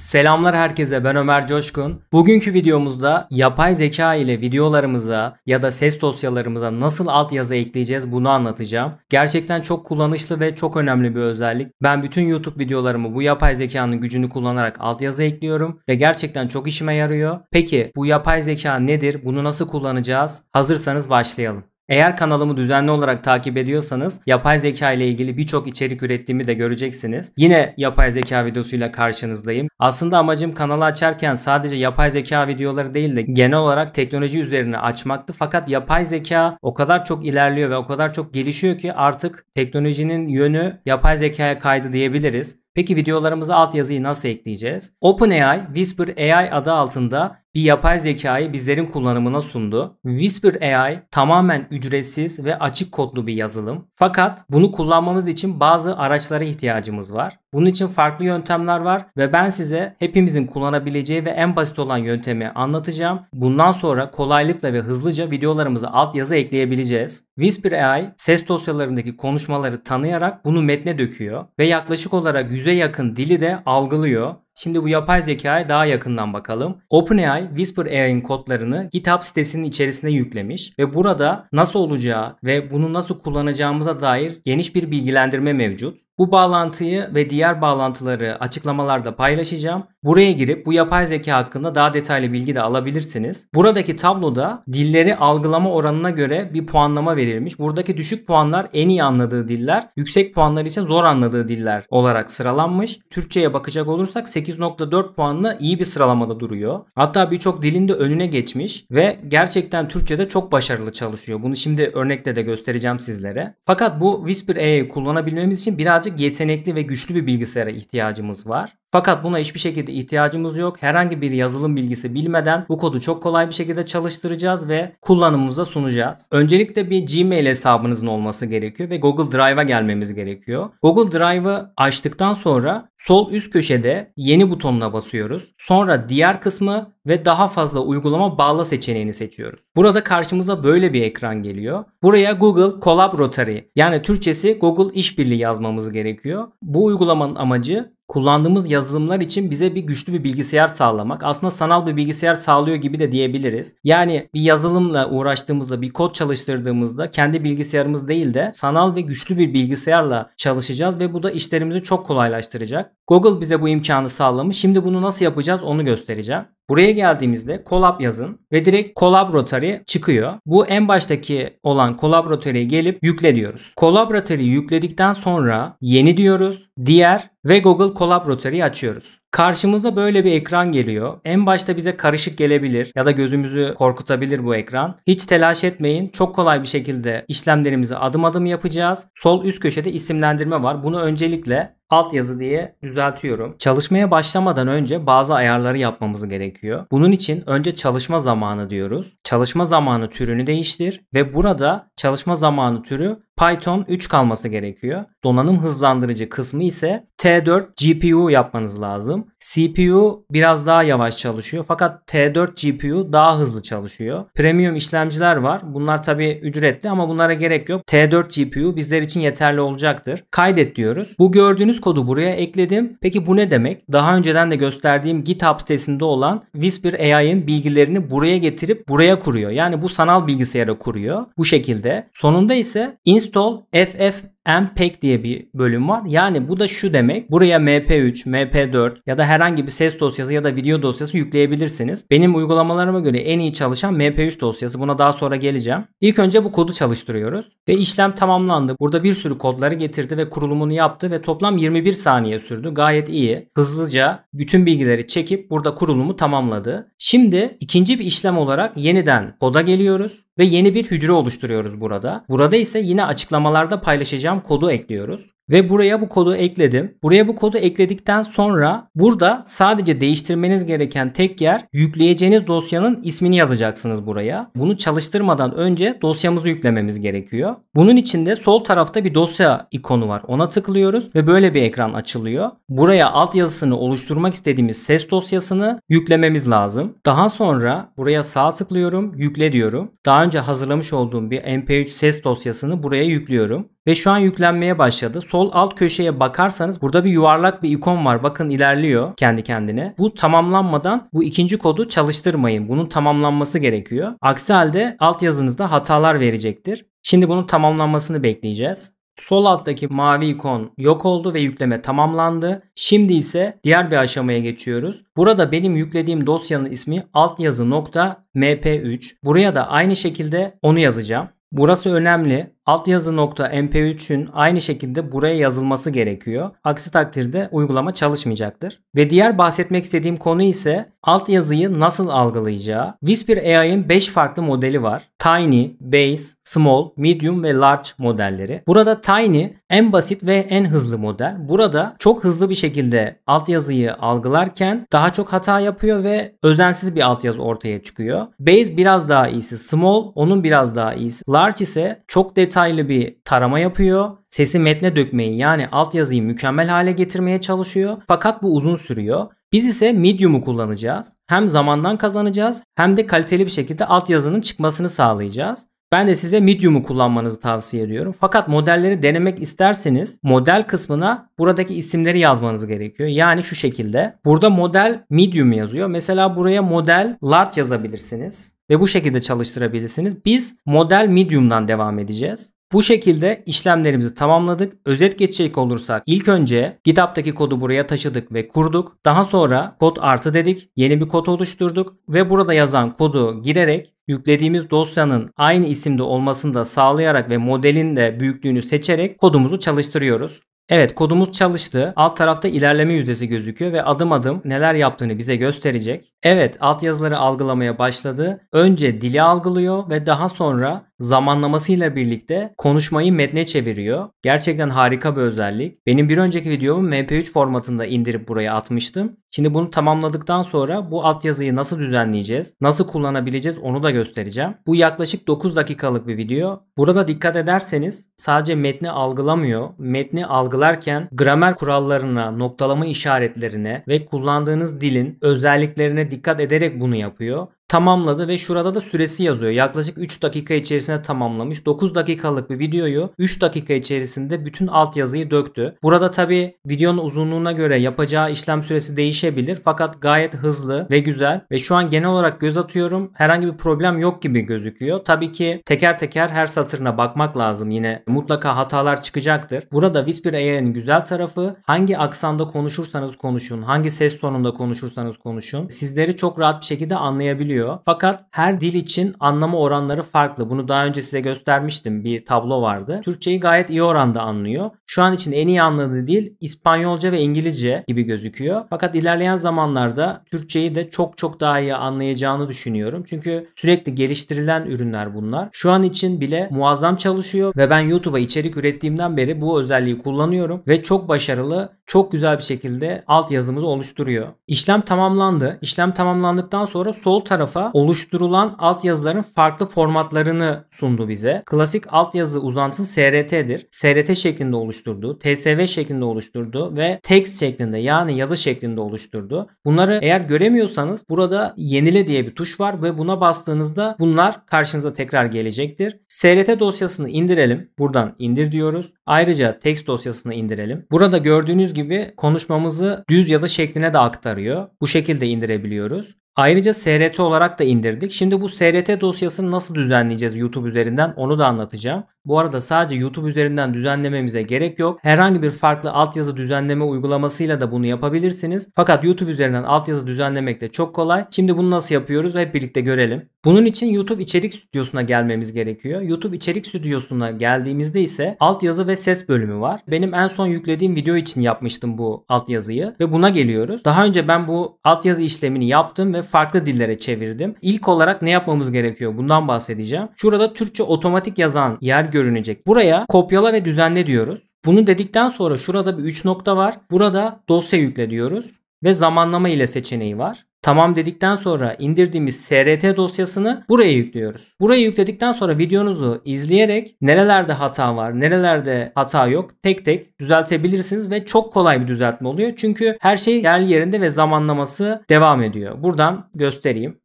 Selamlar herkese ben Ömer Coşkun. Bugünkü videomuzda yapay zeka ile videolarımıza ya da ses dosyalarımıza nasıl altyazı ekleyeceğiz bunu anlatacağım. Gerçekten çok kullanışlı ve çok önemli bir özellik. Ben bütün YouTube videolarımı bu yapay zekanın gücünü kullanarak altyazı ekliyorum ve gerçekten çok işime yarıyor. Peki bu yapay zeka nedir? Bunu nasıl kullanacağız? Hazırsanız başlayalım. Eğer kanalımı düzenli olarak takip ediyorsanız yapay zeka ile ilgili birçok içerik ürettiğimi de göreceksiniz. Yine yapay zeka videosuyla karşınızdayım. Aslında amacım kanalı açarken sadece yapay zeka videoları değil de genel olarak teknoloji üzerine açmaktı. Fakat yapay zeka o kadar çok ilerliyor ve o kadar çok gelişiyor ki artık teknolojinin yönü yapay zekaya kaydı diyebiliriz. Peki videolarımıza altyazıyı nasıl ekleyeceğiz? OpenAI, Whisper AI adı altında bir yapay zekayı bizlerin kullanımına sundu. Whisper AI tamamen ücretsiz ve açık kodlu bir yazılım. Fakat bunu kullanmamız için bazı araçlara ihtiyacımız var. Bunun için farklı yöntemler var ve ben size hepimizin kullanabileceği ve en basit olan yöntemi anlatacağım. Bundan sonra kolaylıkla ve hızlıca videolarımıza altyazı ekleyebileceğiz. Whisper AI ses dosyalarındaki konuşmaları tanıyarak bunu metne döküyor ve yaklaşık olarak yüze yakın dili de algılıyor Şimdi bu yapay zekaya daha yakından bakalım. OpenAI Whisper AI'ın kodlarını GitHub sitesinin içerisine yüklemiş ve burada nasıl olacağı ve bunu nasıl kullanacağımıza dair geniş bir bilgilendirme mevcut. Bu bağlantıyı ve diğer bağlantıları açıklamalarda paylaşacağım. Buraya girip bu yapay zeka hakkında daha detaylı bilgi de alabilirsiniz. Buradaki tabloda dilleri algılama oranına göre bir puanlama verilmiş. Buradaki düşük puanlar en iyi anladığı diller, yüksek puanlar ise zor anladığı diller olarak sıralanmış. Türkçeye bakacak olursak 8.4 puanla iyi bir sıralamada duruyor. Hatta birçok dilin de önüne geçmiş ve gerçekten Türkçe'de çok başarılı çalışıyor. Bunu şimdi örnekle de göstereceğim sizlere. Fakat bu Whisper AI kullanabilmemiz için birazcık birazcık yetenekli ve güçlü bir bilgisayara ihtiyacımız var. Fakat buna hiçbir şekilde ihtiyacımız yok. Herhangi bir yazılım bilgisi bilmeden bu kodu çok kolay bir şekilde çalıştıracağız ve kullanımımıza sunacağız. Öncelikle bir Gmail hesabınızın olması gerekiyor ve Google Drive'a gelmemiz gerekiyor. Google Drive'ı açtıktan sonra sol üst köşede yeni butonuna basıyoruz. Sonra diğer kısmı ve daha fazla uygulama bağla seçeneğini seçiyoruz. Burada karşımıza böyle bir ekran geliyor. Buraya Google Collaboratory yani Türkçesi Google İşbirliği yazmamız gerekiyor gerekiyor. Bu uygulamanın amacı kullandığımız yazılımlar için bize bir güçlü bir bilgisayar sağlamak. Aslında sanal bir bilgisayar sağlıyor gibi de diyebiliriz. Yani bir yazılımla uğraştığımızda, bir kod çalıştırdığımızda kendi bilgisayarımız değil de sanal ve güçlü bir bilgisayarla çalışacağız ve bu da işlerimizi çok kolaylaştıracak. Google bize bu imkanı sağlamış. Şimdi bunu nasıl yapacağız onu göstereceğim. Buraya geldiğimizde Colab yazın ve direkt Collaboratory çıkıyor. Bu en baştaki olan Collaboratory'e gelip yükle diyoruz. Collaboratory'i yükledikten sonra yeni diyoruz. Diğer ve Google Collaborator'ı açıyoruz. Karşımıza böyle bir ekran geliyor. En başta bize karışık gelebilir ya da gözümüzü korkutabilir bu ekran. Hiç telaş etmeyin. Çok kolay bir şekilde işlemlerimizi adım adım yapacağız. Sol üst köşede isimlendirme var. Bunu öncelikle alt yazı diye düzeltiyorum. Çalışmaya başlamadan önce bazı ayarları yapmamız gerekiyor. Bunun için önce çalışma zamanı diyoruz. Çalışma zamanı türünü değiştir ve burada çalışma zamanı türü Python 3 kalması gerekiyor. Donanım hızlandırıcı kısmı ise T4 GPU yapmanız lazım. CPU biraz daha yavaş çalışıyor fakat T4 GPU daha hızlı çalışıyor. Premium işlemciler var. Bunlar tabi ücretli ama bunlara gerek yok. T4 GPU bizler için yeterli olacaktır. Kaydet diyoruz. Bu gördüğünüz kodu buraya ekledim. Peki bu ne demek? Daha önceden de gösterdiğim GitHub sitesinde olan Whisper AI'ın bilgilerini buraya getirip buraya kuruyor. Yani bu sanal bilgisayara kuruyor. Bu şekilde. Sonunda ise inst install FF MPEG diye bir bölüm var. Yani bu da şu demek. Buraya MP3, MP4 ya da herhangi bir ses dosyası ya da video dosyası yükleyebilirsiniz. Benim uygulamalarıma göre en iyi çalışan MP3 dosyası. Buna daha sonra geleceğim. İlk önce bu kodu çalıştırıyoruz ve işlem tamamlandı. Burada bir sürü kodları getirdi ve kurulumunu yaptı ve toplam 21 saniye sürdü. Gayet iyi. Hızlıca bütün bilgileri çekip burada kurulumu tamamladı. Şimdi ikinci bir işlem olarak yeniden koda geliyoruz ve yeni bir hücre oluşturuyoruz burada. Burada ise yine açıklamalarda paylaşacağım kodu ekliyoruz ve buraya bu kodu ekledim. Buraya bu kodu ekledikten sonra burada sadece değiştirmeniz gereken tek yer yükleyeceğiniz dosyanın ismini yazacaksınız buraya. Bunu çalıştırmadan önce dosyamızı yüklememiz gerekiyor. Bunun için de sol tarafta bir dosya ikonu var. Ona tıklıyoruz ve böyle bir ekran açılıyor. Buraya alt yazısını oluşturmak istediğimiz ses dosyasını yüklememiz lazım. Daha sonra buraya sağ tıklıyorum, yükle diyorum. Daha önce hazırlamış olduğum bir MP3 ses dosyasını buraya yüklüyorum ve şu an yüklenmeye başladı. Sol sol alt köşeye bakarsanız burada bir yuvarlak bir ikon var. Bakın ilerliyor kendi kendine. Bu tamamlanmadan bu ikinci kodu çalıştırmayın. Bunun tamamlanması gerekiyor. Aksi halde alt yazınızda hatalar verecektir. Şimdi bunun tamamlanmasını bekleyeceğiz. Sol alttaki mavi ikon yok oldu ve yükleme tamamlandı. Şimdi ise diğer bir aşamaya geçiyoruz. Burada benim yüklediğim dosyanın ismi altyazı.mp3. Buraya da aynı şekilde onu yazacağım. Burası önemli altyazı.mp3'ün aynı şekilde buraya yazılması gerekiyor. Aksi takdirde uygulama çalışmayacaktır. Ve diğer bahsetmek istediğim konu ise altyazıyı nasıl algılayacağı. Whisper AI'ın 5 farklı modeli var. Tiny, Base, Small, Medium ve Large modelleri. Burada Tiny en basit ve en hızlı model. Burada çok hızlı bir şekilde altyazıyı algılarken daha çok hata yapıyor ve özensiz bir altyazı ortaya çıkıyor. Base biraz daha iyisi. Small onun biraz daha iyisi. Large ise çok detaylı detaylı bir tarama yapıyor. Sesi metne dökmeyi yani altyazıyı mükemmel hale getirmeye çalışıyor. Fakat bu uzun sürüyor. Biz ise Medium'u kullanacağız. Hem zamandan kazanacağız hem de kaliteli bir şekilde altyazının çıkmasını sağlayacağız. Ben de size Medium'u kullanmanızı tavsiye ediyorum. Fakat modelleri denemek isterseniz model kısmına buradaki isimleri yazmanız gerekiyor. Yani şu şekilde. Burada model Medium yazıyor. Mesela buraya model large yazabilirsiniz ve bu şekilde çalıştırabilirsiniz. Biz model medium'dan devam edeceğiz. Bu şekilde işlemlerimizi tamamladık. Özet geçecek olursak ilk önce GitHub'daki kodu buraya taşıdık ve kurduk. Daha sonra kod artı dedik. Yeni bir kod oluşturduk ve burada yazan kodu girerek yüklediğimiz dosyanın aynı isimde olmasını da sağlayarak ve modelin de büyüklüğünü seçerek kodumuzu çalıştırıyoruz. Evet kodumuz çalıştı. Alt tarafta ilerleme yüzdesi gözüküyor ve adım adım neler yaptığını bize gösterecek. Evet alt yazıları algılamaya başladı. Önce dili algılıyor ve daha sonra zamanlamasıyla birlikte konuşmayı metne çeviriyor. Gerçekten harika bir özellik. Benim bir önceki videomu MP3 formatında indirip buraya atmıştım. Şimdi bunu tamamladıktan sonra bu altyazıyı nasıl düzenleyeceğiz, nasıl kullanabileceğiz onu da göstereceğim. Bu yaklaşık 9 dakikalık bir video. Burada dikkat ederseniz sadece metni algılamıyor. Metni algılarken gramer kurallarına, noktalama işaretlerine ve kullandığınız dilin özelliklerine dikkat ederek bunu yapıyor tamamladı ve şurada da süresi yazıyor. Yaklaşık 3 dakika içerisinde tamamlamış. 9 dakikalık bir videoyu 3 dakika içerisinde bütün altyazıyı döktü. Burada tabi videonun uzunluğuna göre yapacağı işlem süresi değişebilir fakat gayet hızlı ve güzel ve şu an genel olarak göz atıyorum herhangi bir problem yok gibi gözüküyor. Tabii ki teker teker her satırına bakmak lazım yine mutlaka hatalar çıkacaktır. Burada Whisper AI'nin güzel tarafı hangi aksanda konuşursanız konuşun, hangi ses tonunda konuşursanız konuşun sizleri çok rahat bir şekilde anlayabiliyor oluyor. Fakat her dil için anlama oranları farklı. Bunu daha önce size göstermiştim. Bir tablo vardı. Türkçeyi gayet iyi oranda anlıyor. Şu an için en iyi anladığı dil İspanyolca ve İngilizce gibi gözüküyor. Fakat ilerleyen zamanlarda Türkçeyi de çok çok daha iyi anlayacağını düşünüyorum. Çünkü sürekli geliştirilen ürünler bunlar. Şu an için bile muazzam çalışıyor ve ben YouTube'a içerik ürettiğimden beri bu özelliği kullanıyorum ve çok başarılı çok güzel bir şekilde alt yazımızı oluşturuyor. İşlem tamamlandı. İşlem tamamlandıktan sonra sol tarafa oluşturulan alt yazıların farklı formatlarını sundu bize. Klasik alt yazı uzantısı SRT'dir. SRT şeklinde oluşturdu. TSV şeklinde oluşturdu ve text şeklinde yani yazı şeklinde oluşturdu. Bunları eğer göremiyorsanız burada yenile diye bir tuş var ve buna bastığınızda bunlar karşınıza tekrar gelecektir. SRT dosyasını indirelim. Buradan indir diyoruz. Ayrıca text dosyasını indirelim. Burada gördüğünüz gibi gibi konuşmamızı düz yazı şekline de aktarıyor. Bu şekilde indirebiliyoruz. Ayrıca SRT olarak da indirdik. Şimdi bu SRT dosyasını nasıl düzenleyeceğiz YouTube üzerinden onu da anlatacağım. Bu arada sadece YouTube üzerinden düzenlememize gerek yok. Herhangi bir farklı altyazı düzenleme uygulamasıyla da bunu yapabilirsiniz. Fakat YouTube üzerinden altyazı düzenlemek de çok kolay. Şimdi bunu nasıl yapıyoruz hep birlikte görelim. Bunun için YouTube içerik stüdyosuna gelmemiz gerekiyor. YouTube içerik stüdyosuna geldiğimizde ise altyazı ve ses bölümü var. Benim en son yüklediğim video için yapmıştım bu altyazıyı ve buna geliyoruz. Daha önce ben bu altyazı işlemini yaptım ve ve farklı dillere çevirdim. İlk olarak ne yapmamız gerekiyor? Bundan bahsedeceğim. Şurada Türkçe otomatik yazan yer görünecek. Buraya kopyala ve düzenle diyoruz. Bunu dedikten sonra şurada bir 3 nokta var. Burada dosya yükle diyoruz ve zamanlama ile seçeneği var. Tamam dedikten sonra indirdiğimiz SRT dosyasını buraya yüklüyoruz. Buraya yükledikten sonra videonuzu izleyerek nerelerde hata var, nerelerde hata yok tek tek düzeltebilirsiniz ve çok kolay bir düzeltme oluyor. Çünkü her şey yerli yerinde ve zamanlaması devam ediyor. Buradan göstereyim.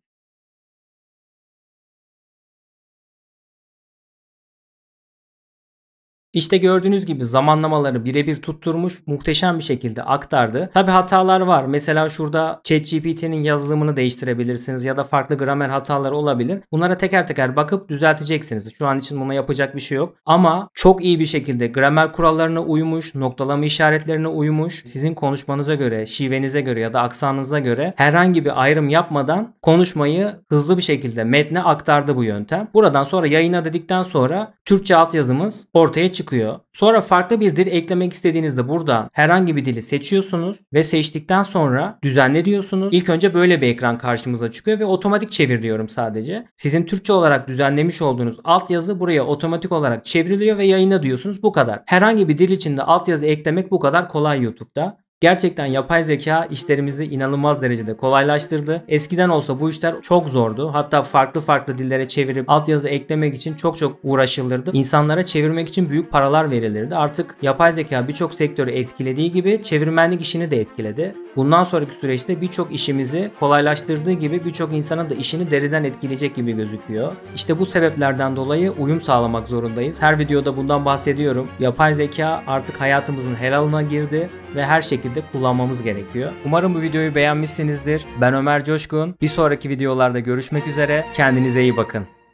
İşte gördüğünüz gibi zamanlamaları birebir tutturmuş muhteşem bir şekilde aktardı. Tabi hatalar var. Mesela şurada ChatGPT'nin yazılımını değiştirebilirsiniz ya da farklı gramer hataları olabilir. Bunlara teker teker bakıp düzelteceksiniz. Şu an için buna yapacak bir şey yok. Ama çok iyi bir şekilde gramer kurallarına uymuş, noktalama işaretlerine uymuş. Sizin konuşmanıza göre, şivenize göre ya da aksanınıza göre herhangi bir ayrım yapmadan konuşmayı hızlı bir şekilde metne aktardı bu yöntem. Buradan sonra yayına dedikten sonra Türkçe altyazımız ortaya çıkıyor çıkıyor. Sonra farklı bir dil eklemek istediğinizde burada herhangi bir dili seçiyorsunuz ve seçtikten sonra düzenle diyorsunuz. İlk önce böyle bir ekran karşımıza çıkıyor ve otomatik çevir diyorum sadece. Sizin Türkçe olarak düzenlemiş olduğunuz altyazı buraya otomatik olarak çevriliyor ve yayına diyorsunuz. Bu kadar. Herhangi bir dil içinde altyazı eklemek bu kadar kolay YouTube'da. Gerçekten yapay zeka işlerimizi inanılmaz derecede kolaylaştırdı. Eskiden olsa bu işler çok zordu. Hatta farklı farklı dillere çevirip altyazı eklemek için çok çok uğraşılırdı. İnsanlara çevirmek için büyük paralar verilirdi. Artık yapay zeka birçok sektörü etkilediği gibi çevirmenlik işini de etkiledi. Bundan sonraki süreçte birçok işimizi kolaylaştırdığı gibi birçok insana da işini deriden etkileyecek gibi gözüküyor. İşte bu sebeplerden dolayı uyum sağlamak zorundayız. Her videoda bundan bahsediyorum. Yapay zeka artık hayatımızın her helalına girdi ve her şekilde şekilde kullanmamız gerekiyor. Umarım bu videoyu beğenmişsinizdir. Ben Ömer Coşkun. Bir sonraki videolarda görüşmek üzere. Kendinize iyi bakın.